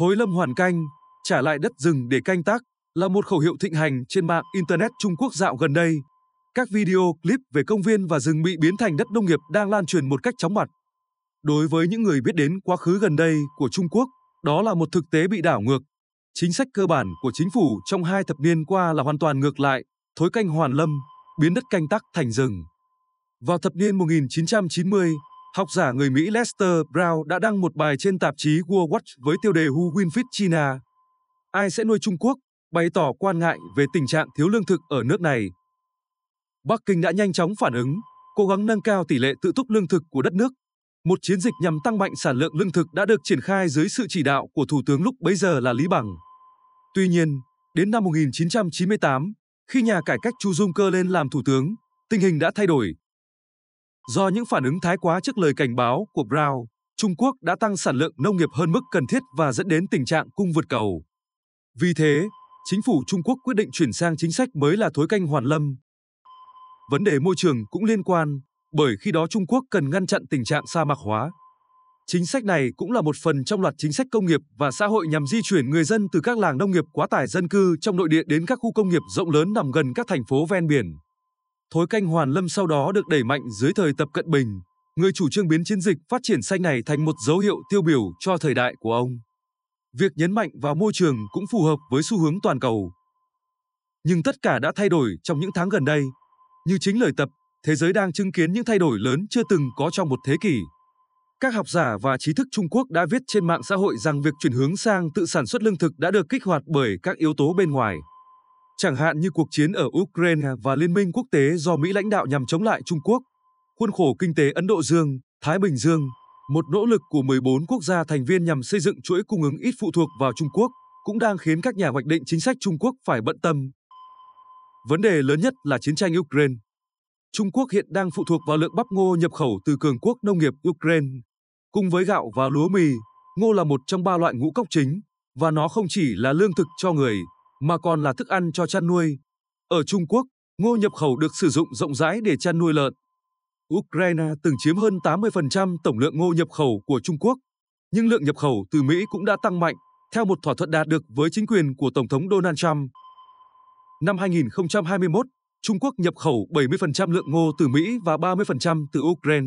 Thối lâm hoàn canh, trả lại đất rừng để canh tác là một khẩu hiệu thịnh hành trên mạng Internet Trung Quốc dạo gần đây. Các video clip về công viên và rừng bị biến thành đất nông nghiệp đang lan truyền một cách chóng mặt. Đối với những người biết đến quá khứ gần đây của Trung Quốc, đó là một thực tế bị đảo ngược. Chính sách cơ bản của chính phủ trong hai thập niên qua là hoàn toàn ngược lại, thối canh hoàn lâm, biến đất canh tác thành rừng. Vào thập niên 1990, Học giả người Mỹ Lester Brown đã đăng một bài trên tạp chí World Watch với tiêu đề Who Win Fit China? Ai sẽ nuôi Trung Quốc? Bày tỏ quan ngại về tình trạng thiếu lương thực ở nước này. Bắc Kinh đã nhanh chóng phản ứng, cố gắng nâng cao tỷ lệ tự túc lương thực của đất nước. Một chiến dịch nhằm tăng mạnh sản lượng lương thực đã được triển khai dưới sự chỉ đạo của Thủ tướng lúc bấy giờ là Lý Bằng. Tuy nhiên, đến năm 1998, khi nhà cải cách Chu Dung Cơ lên làm thủ tướng, tình hình đã thay đổi. Do những phản ứng thái quá trước lời cảnh báo của Brown, Trung Quốc đã tăng sản lượng nông nghiệp hơn mức cần thiết và dẫn đến tình trạng cung vượt cầu. Vì thế, chính phủ Trung Quốc quyết định chuyển sang chính sách mới là thối canh hoàn lâm. Vấn đề môi trường cũng liên quan, bởi khi đó Trung Quốc cần ngăn chặn tình trạng sa mạc hóa. Chính sách này cũng là một phần trong loạt chính sách công nghiệp và xã hội nhằm di chuyển người dân từ các làng nông nghiệp quá tải dân cư trong nội địa đến các khu công nghiệp rộng lớn nằm gần các thành phố ven biển. Thối canh Hoàn Lâm sau đó được đẩy mạnh dưới thời Tập Cận Bình, người chủ trương biến chiến dịch phát triển xanh này thành một dấu hiệu tiêu biểu cho thời đại của ông. Việc nhấn mạnh vào môi trường cũng phù hợp với xu hướng toàn cầu. Nhưng tất cả đã thay đổi trong những tháng gần đây. Như chính lời tập, thế giới đang chứng kiến những thay đổi lớn chưa từng có trong một thế kỷ. Các học giả và trí thức Trung Quốc đã viết trên mạng xã hội rằng việc chuyển hướng sang tự sản xuất lương thực đã được kích hoạt bởi các yếu tố bên ngoài chẳng hạn như cuộc chiến ở Ukraine và liên minh quốc tế do Mỹ lãnh đạo nhằm chống lại Trung Quốc, khuôn khổ kinh tế Ấn Độ Dương, Thái Bình Dương, một nỗ lực của 14 quốc gia thành viên nhằm xây dựng chuỗi cung ứng ít phụ thuộc vào Trung Quốc, cũng đang khiến các nhà hoạch định chính sách Trung Quốc phải bận tâm. Vấn đề lớn nhất là chiến tranh Ukraine. Trung Quốc hiện đang phụ thuộc vào lượng bắp ngô nhập khẩu từ cường quốc nông nghiệp Ukraine. Cùng với gạo và lúa mì, ngô là một trong ba loại ngũ cốc chính, và nó không chỉ là lương thực cho người, mà còn là thức ăn cho chăn nuôi. Ở Trung Quốc, ngô nhập khẩu được sử dụng rộng rãi để chăn nuôi lợn. Ukraine từng chiếm hơn 80% tổng lượng ngô nhập khẩu của Trung Quốc, nhưng lượng nhập khẩu từ Mỹ cũng đã tăng mạnh theo một thỏa thuận đạt được với chính quyền của Tổng thống Donald Trump. Năm 2021, Trung Quốc nhập khẩu 70% lượng ngô từ Mỹ và 30% từ Ukraine.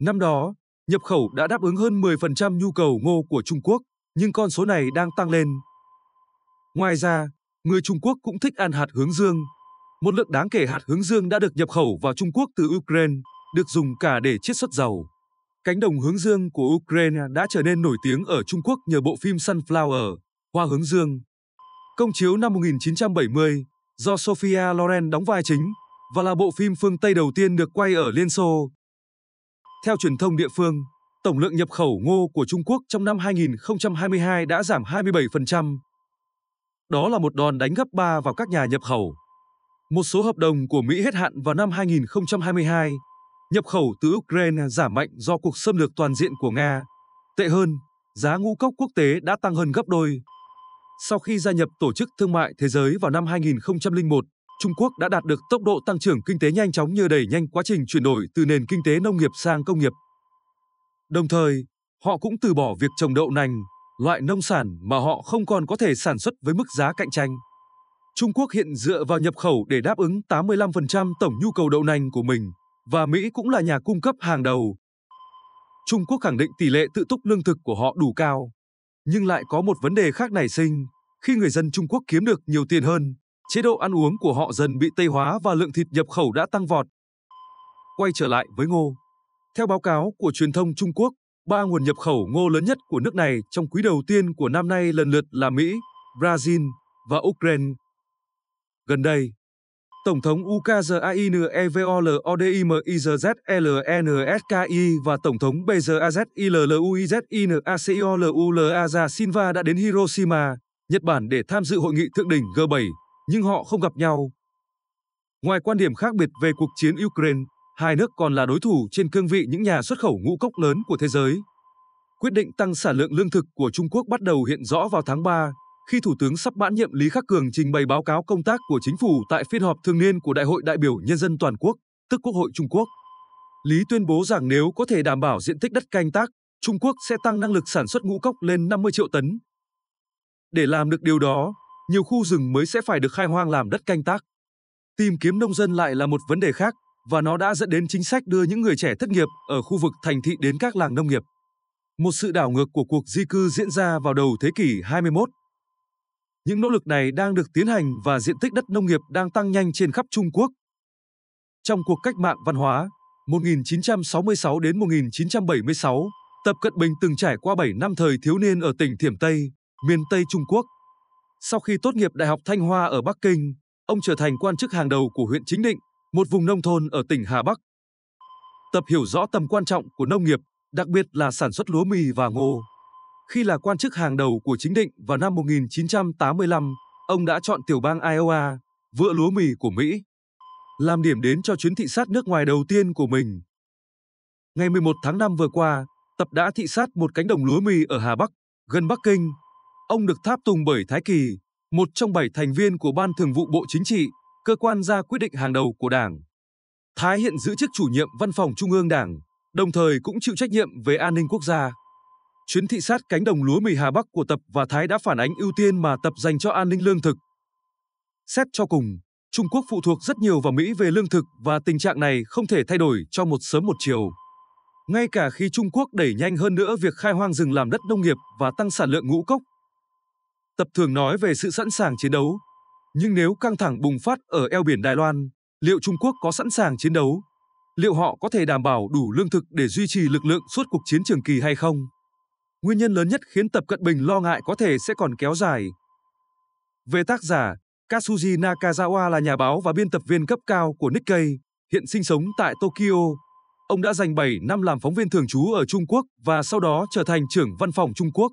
Năm đó, nhập khẩu đã đáp ứng hơn 10% nhu cầu ngô của Trung Quốc, nhưng con số này đang tăng lên. Ngoài ra, người Trung Quốc cũng thích ăn hạt hướng dương. Một lượng đáng kể hạt hướng dương đã được nhập khẩu vào Trung Quốc từ Ukraine, được dùng cả để chiết xuất dầu. Cánh đồng hướng dương của Ukraine đã trở nên nổi tiếng ở Trung Quốc nhờ bộ phim Sunflower, Hoa hướng dương. Công chiếu năm 1970, do Sophia Loren đóng vai chính và là bộ phim phương Tây đầu tiên được quay ở Liên Xô. Theo truyền thông địa phương, tổng lượng nhập khẩu ngô của Trung Quốc trong năm 2022 đã giảm 27%, đó là một đòn đánh gấp 3 vào các nhà nhập khẩu. Một số hợp đồng của Mỹ hết hạn vào năm 2022. Nhập khẩu từ Ukraine giảm mạnh do cuộc xâm lược toàn diện của Nga. Tệ hơn, giá ngũ cốc quốc tế đã tăng hơn gấp đôi. Sau khi gia nhập Tổ chức Thương mại Thế giới vào năm 2001, Trung Quốc đã đạt được tốc độ tăng trưởng kinh tế nhanh chóng nhờ đẩy nhanh quá trình chuyển đổi từ nền kinh tế nông nghiệp sang công nghiệp. Đồng thời, họ cũng từ bỏ việc trồng đậu nành, loại nông sản mà họ không còn có thể sản xuất với mức giá cạnh tranh. Trung Quốc hiện dựa vào nhập khẩu để đáp ứng 85% tổng nhu cầu đậu nành của mình và Mỹ cũng là nhà cung cấp hàng đầu. Trung Quốc khẳng định tỷ lệ tự túc lương thực của họ đủ cao, nhưng lại có một vấn đề khác nảy sinh, khi người dân Trung Quốc kiếm được nhiều tiền hơn, chế độ ăn uống của họ dần bị tây hóa và lượng thịt nhập khẩu đã tăng vọt. Quay trở lại với ngô. Theo báo cáo của truyền thông Trung Quốc, Ba nguồn nhập khẩu ngô lớn nhất của nước này trong quý đầu tiên của năm nay lần lượt là Mỹ, Brazil và Ukraine. Gần đây, Tổng thống UKZAINEVOLODIMIZLNSKI e e và Tổng thống BZAZILLUIZINACIOLULAZA Silva đã đến Hiroshima, Nhật Bản để tham dự hội nghị thượng đỉnh G7, nhưng họ không gặp nhau. Ngoài quan điểm khác biệt về cuộc chiến Ukraine, hai nước còn là đối thủ trên cương vị những nhà xuất khẩu ngũ cốc lớn của thế giới. Quyết định tăng sản lượng lương thực của Trung Quốc bắt đầu hiện rõ vào tháng 3, khi Thủ tướng sắp mãn nhiệm Lý Khắc Cường trình bày báo cáo công tác của chính phủ tại phiên họp thường niên của Đại hội đại biểu Nhân dân toàn quốc, tức Quốc hội Trung Quốc. Lý tuyên bố rằng nếu có thể đảm bảo diện tích đất canh tác, Trung Quốc sẽ tăng năng lực sản xuất ngũ cốc lên 50 triệu tấn. Để làm được điều đó, nhiều khu rừng mới sẽ phải được khai hoang làm đất canh tác. Tìm kiếm nông dân lại là một vấn đề khác và nó đã dẫn đến chính sách đưa những người trẻ thất nghiệp ở khu vực thành thị đến các làng nông nghiệp. Một sự đảo ngược của cuộc di cư diễn ra vào đầu thế kỷ 21. Những nỗ lực này đang được tiến hành và diện tích đất nông nghiệp đang tăng nhanh trên khắp Trung Quốc. Trong cuộc cách mạng văn hóa 1966 đến 1976, Tập Cận Bình từng trải qua 7 năm thời thiếu niên ở tỉnh Thiểm Tây, miền Tây Trung Quốc. Sau khi tốt nghiệp Đại học Thanh Hoa ở Bắc Kinh, ông trở thành quan chức hàng đầu của huyện Chính Định một vùng nông thôn ở tỉnh Hà Bắc. Tập hiểu rõ tầm quan trọng của nông nghiệp, đặc biệt là sản xuất lúa mì và ngô. Khi là quan chức hàng đầu của chính định vào năm 1985, ông đã chọn tiểu bang Iowa, vựa lúa mì của Mỹ, làm điểm đến cho chuyến thị sát nước ngoài đầu tiên của mình. Ngày 11 tháng 5 vừa qua, Tập đã thị sát một cánh đồng lúa mì ở Hà Bắc, gần Bắc Kinh. Ông được tháp tùng bởi Thái Kỳ, một trong bảy thành viên của Ban Thường vụ Bộ Chính trị, cơ quan ra quyết định hàng đầu của Đảng. Thái hiện giữ chức chủ nhiệm Văn phòng Trung ương Đảng, đồng thời cũng chịu trách nhiệm về an ninh quốc gia. Chuyến thị sát cánh đồng lúa mì Hà Bắc của Tập và Thái đã phản ánh ưu tiên mà Tập dành cho an ninh lương thực. Xét cho cùng, Trung Quốc phụ thuộc rất nhiều vào Mỹ về lương thực và tình trạng này không thể thay đổi trong một sớm một chiều. Ngay cả khi Trung Quốc đẩy nhanh hơn nữa việc khai hoang rừng làm đất nông nghiệp và tăng sản lượng ngũ cốc. Tập thường nói về sự sẵn sàng chiến đấu, nhưng nếu căng thẳng bùng phát ở eo biển Đài Loan, liệu Trung Quốc có sẵn sàng chiến đấu? Liệu họ có thể đảm bảo đủ lương thực để duy trì lực lượng suốt cuộc chiến trường kỳ hay không? Nguyên nhân lớn nhất khiến Tập Cận Bình lo ngại có thể sẽ còn kéo dài. Về tác giả, Katsuji Nakazawa là nhà báo và biên tập viên cấp cao của Nikkei, hiện sinh sống tại Tokyo. Ông đã dành 7 năm làm phóng viên thường trú ở Trung Quốc và sau đó trở thành trưởng văn phòng Trung Quốc.